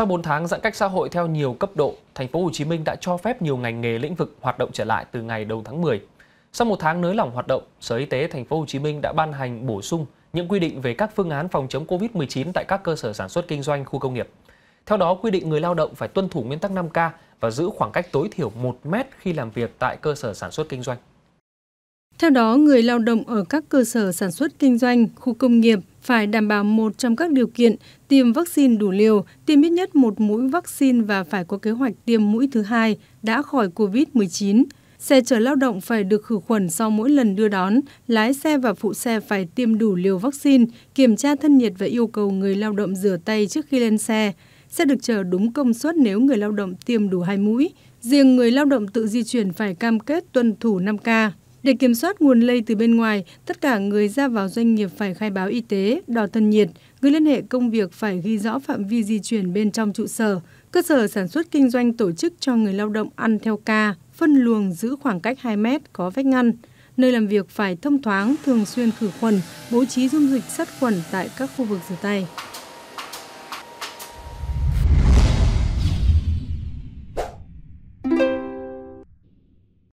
Sau 4 tháng giãn cách xã hội theo nhiều cấp độ, thành phố Hồ Chí Minh đã cho phép nhiều ngành nghề lĩnh vực hoạt động trở lại từ ngày đầu tháng 10. Sau một tháng nới lỏng hoạt động, Sở Y tế thành phố Hồ Chí Minh đã ban hành bổ sung những quy định về các phương án phòng chống Covid-19 tại các cơ sở sản xuất kinh doanh khu công nghiệp. Theo đó, quy định người lao động phải tuân thủ nguyên tắc 5K và giữ khoảng cách tối thiểu 1 mét khi làm việc tại cơ sở sản xuất kinh doanh. Theo đó, người lao động ở các cơ sở sản xuất kinh doanh, khu công nghiệp phải đảm bảo một trong các điều kiện tiêm vaccine đủ liều, tiêm ít nhất một mũi vaccine và phải có kế hoạch tiêm mũi thứ hai đã khỏi COVID-19. Xe chở lao động phải được khử khuẩn sau mỗi lần đưa đón, lái xe và phụ xe phải tiêm đủ liều vaccine, kiểm tra thân nhiệt và yêu cầu người lao động rửa tay trước khi lên xe. xe được chờ đúng công suất nếu người lao động tiêm đủ hai mũi. Riêng người lao động tự di chuyển phải cam kết tuân thủ 5K. Để kiểm soát nguồn lây từ bên ngoài, tất cả người ra vào doanh nghiệp phải khai báo y tế, đo thân nhiệt, người liên hệ công việc phải ghi rõ phạm vi di chuyển bên trong trụ sở, cơ sở sản xuất kinh doanh tổ chức cho người lao động ăn theo ca, phân luồng giữ khoảng cách 2 mét có vách ngăn. Nơi làm việc phải thông thoáng, thường xuyên khử khuẩn, bố trí dung dịch sát khuẩn tại các khu vực rửa tay.